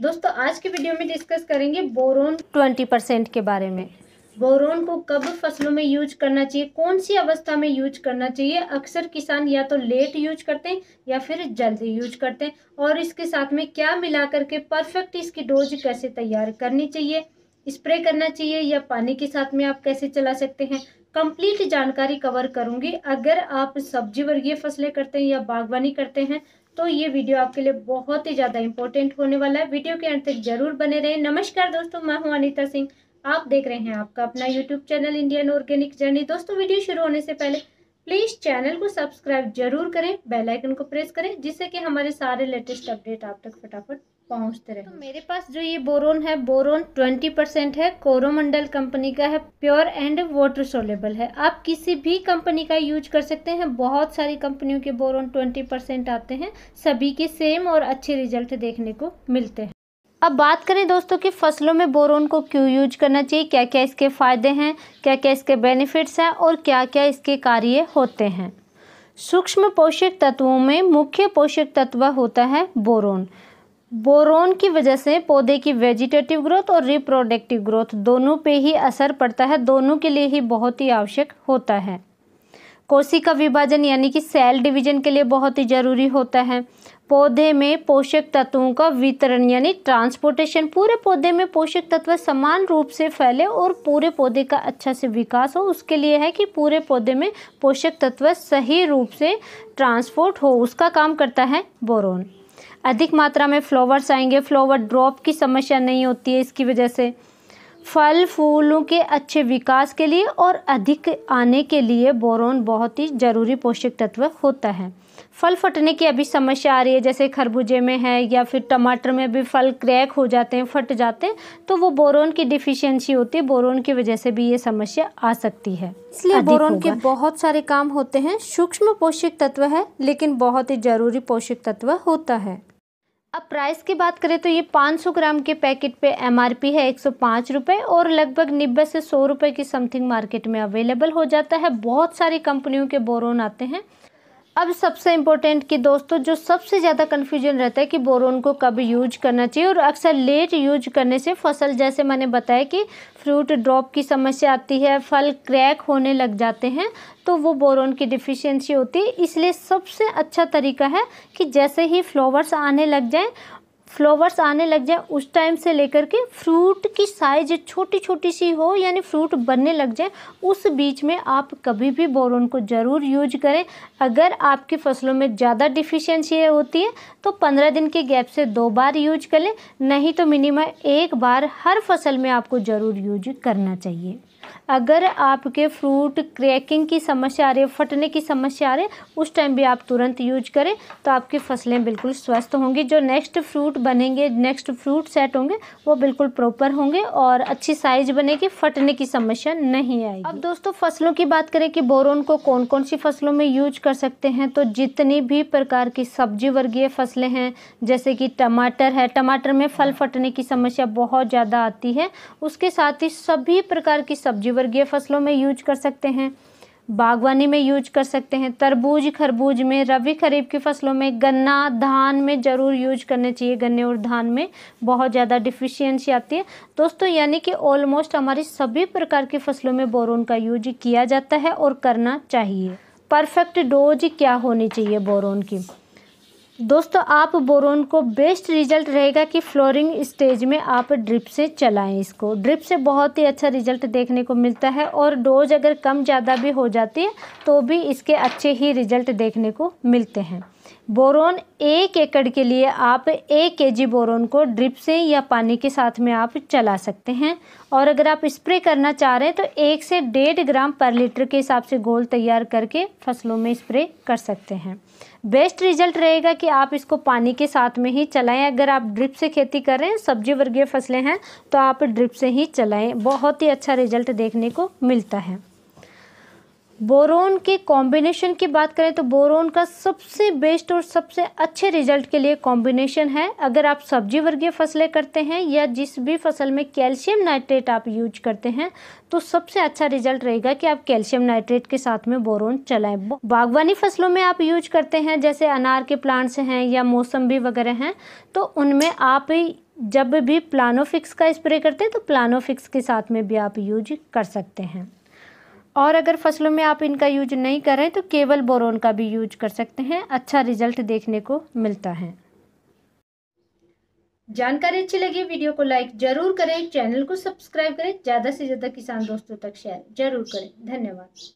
दोस्तों आज के वीडियो में डिस्कस करेंगे बोरोन 20 परसेंट के बारे में बोरोन को कब फसलों में यूज करना चाहिए कौन सी अवस्था में यूज करना चाहिए अक्सर किसान या तो लेट यूज करते हैं या फिर जल्दी यूज करते हैं और इसके साथ में क्या मिला करके परफेक्ट इसकी डोज कैसे तैयार करनी चाहिए स्प्रे करना चाहिए या पानी के साथ में आप कैसे चला सकते हैं कंप्लीट जानकारी कवर करूंगी अगर आप सब्जी वर्गीय फसलें करते हैं या बागवानी करते हैं तो ये वीडियो आपके लिए बहुत ही ज़्यादा इंपॉर्टेंट होने वाला है वीडियो के अंत तक जरूर बने रहें नमस्कार दोस्तों मैं हूँ अनिता सिंह आप देख रहे हैं आपका अपना YouTube channel Indian organic journey दोस्तों वीडियो शुरू होने से पहले प्लीज़ चैनल को सब्सक्राइब जरूर करें बेल आइकन को प्रेस करें जिससे कि हमारे सारे लेटेस्ट अपडेट आप तक फटाफट पहुंचते रहे तो मेरे पास जो ये बोरोन है बोरोन 20 परसेंट है कोरोमंडल कंपनी का है प्योर एंड वाटर सोलेबल है आप किसी भी कंपनी का यूज कर सकते हैं बहुत सारी कंपनियों के बोरोन 20 परसेंट आते हैं सभी के सेम और अच्छे रिजल्ट देखने को मिलते हैं अब बात करें दोस्तों कि फसलों में बोरोन को क्यों यूज करना चाहिए क्या क्या इसके फ़ायदे हैं क्या क्या इसके बेनिफिट्स हैं और क्या क्या इसके कार्य होते हैं सूक्ष्म पोषक तत्वों में मुख्य पोषक तत्व होता है बोरोन बोरोन की वजह से पौधे की वेजिटेटिव ग्रोथ और रिप्रोडक्टिव ग्रोथ दोनों पे ही असर पड़ता है दोनों के लिए ही बहुत ही आवश्यक होता है कोशिका विभाजन यानी कि सेल डिवीजन के लिए बहुत ही ज़रूरी होता है पौधे में पोषक तत्वों का वितरण यानी ट्रांसपोर्टेशन पूरे पौधे में पोषक तत्व समान रूप से फैले और पूरे पौधे का अच्छा से विकास हो उसके लिए है कि पूरे पौधे में पोषक तत्व सही रूप से ट्रांसपोर्ट हो उसका काम करता है बोरोन अधिक मात्रा में फ्लावर्स आएंगे फ्लावर ड्रॉप की समस्या नहीं होती है इसकी वजह से फल फूलों के अच्छे विकास के लिए और अधिक आने के लिए बोरोन बहुत ही ज़रूरी पोषक तत्व होता है फल फटने की अभी समस्या आ रही है जैसे खरबूजे में है या फिर टमाटर में भी फल क्रैक हो जाते हैं फट जाते हैं तो वो बोरोन की डिफिशियंसी होती है बोरोन की वजह से भी ये समस्या आ सकती है इसलिए बोरोन के बहुत सारे काम होते हैं सूक्ष्म पोषक तत्व है लेकिन बहुत ही ज़रूरी पोषक तत्व होता है अब प्राइस की बात करें तो ये 500 ग्राम के पैकेट पे एमआरपी है एक सौ और लगभग नब्बे से सौ रुपये की समथिंग मार्केट में अवेलेबल हो जाता है बहुत सारी कंपनियों के बोरोन आते हैं अब सबसे इम्पोर्टेंट कि दोस्तों जो सबसे ज़्यादा कन्फ्यूजन रहता है कि बोरोन को कब यूज करना चाहिए और अक्सर लेट यूज करने से फसल जैसे मैंने बताया कि फ्रूट ड्रॉप की समस्या आती है फल क्रैक होने लग जाते हैं तो वो बोरोन की डिफिशियंसी होती है इसलिए सबसे अच्छा तरीका है कि जैसे ही फ्लावर्स आने लग जाएँ फ्लावर्स आने लग जाए उस टाइम से लेकर के फ्रूट की साइज छोटी छोटी सी हो यानी फ्रूट बनने लग जाए उस बीच में आप कभी भी बोरोन को ज़रूर यूज करें अगर आपकी फसलों में ज़्यादा डिफिशेंसी होती है तो पंद्रह दिन के गैप से दो बार यूज करें नहीं तो मिनिमम एक बार हर फसल में आपको ज़रूर यूज करना चाहिए अगर आपके फ्रूट क्रैकिंग की समस्या आ रही है फटने की समस्या आ रही है उस टाइम भी आप तुरंत यूज करें तो आपकी फसलें बिल्कुल स्वस्थ होंगी जो नेक्स्ट फ्रूट बनेंगे नेक्स्ट फ्रूट सेट होंगे वो बिल्कुल प्रॉपर होंगे और अच्छी साइज बनेगी फटने की समस्या नहीं आएगी अब दोस्तों फसलों की बात करें कि बोरोन को कौन कौन सी फसलों में यूज कर सकते हैं तो जितनी भी प्रकार की सब्जी वर्गीय फसलें हैं जैसे कि टमाटर है टमाटर में फल फटने की समस्या बहुत ज़्यादा आती है उसके साथ ही सभी प्रकार की सब्जी वर्गीय फसलों में यूज कर सकते हैं बागवानी में यूज कर सकते हैं तरबूज खरबूज में रबी खरीफ की फसलों में गन्ना धान में ज़रूर यूज करने चाहिए गन्ने और धान में बहुत ज़्यादा डिफिशियंसी आती है दोस्तों यानी कि ऑलमोस्ट हमारी सभी प्रकार की फसलों में बोरोन का यूज किया जाता है और करना चाहिए परफेक्ट डोज क्या होनी चाहिए बोरोन की दोस्तों आप बोरोन को बेस्ट रिजल्ट रहेगा कि फ्लोरिंग स्टेज में आप ड्रिप से चलाएं इसको ड्रिप से बहुत ही अच्छा रिजल्ट देखने को मिलता है और डोज अगर कम ज़्यादा भी हो जाती है तो भी इसके अच्छे ही रिजल्ट देखने को मिलते हैं बोरोन एक एकड़ के लिए आप एक के जी बोरोन को ड्रिप से या पानी के साथ में आप चला सकते हैं और अगर आप स्प्रे करना चाह रहे हैं तो एक से डेढ़ ग्राम पर लीटर के हिसाब से गोल तैयार करके फसलों में स्प्रे कर सकते हैं बेस्ट रिजल्ट रहेगा कि आप इसको पानी के साथ में ही चलाएं अगर आप ड्रिप से खेती कर रहे हैं सब्जी वर्गीय फसलें हैं तो आप ड्रिप से ही चलाएँ बहुत ही अच्छा रिजल्ट देखने को मिलता है बोरोन के कॉम्बिनेशन की बात करें तो बोरोन का सबसे बेस्ट और सबसे अच्छे रिजल्ट के लिए कॉम्बिनेशन है अगर आप सब्जी वर्गीय फसलें करते हैं या जिस भी फसल में कैल्शियम नाइट्रेट आप यूज करते हैं तो सबसे अच्छा रिजल्ट रहेगा कि आप कैल्शियम नाइट्रेट के साथ में बोरोन चलाएं बागवानी फसलों में आप यूज करते हैं जैसे अनार के प्लांट्स हैं या मौसम्बी वगैरह हैं तो उनमें आप जब भी प्लानोफिक्स का स्प्रे करते हैं तो प्लानोफिक्स के साथ में भी आप यूज कर सकते हैं और अगर फसलों में आप इनका यूज नहीं करें तो केवल बोरोन का भी यूज कर सकते हैं अच्छा रिजल्ट देखने को मिलता है जानकारी अच्छी लगी वीडियो को लाइक जरूर करें चैनल को सब्सक्राइब करें ज़्यादा से ज़्यादा किसान दोस्तों तक शेयर जरूर करें धन्यवाद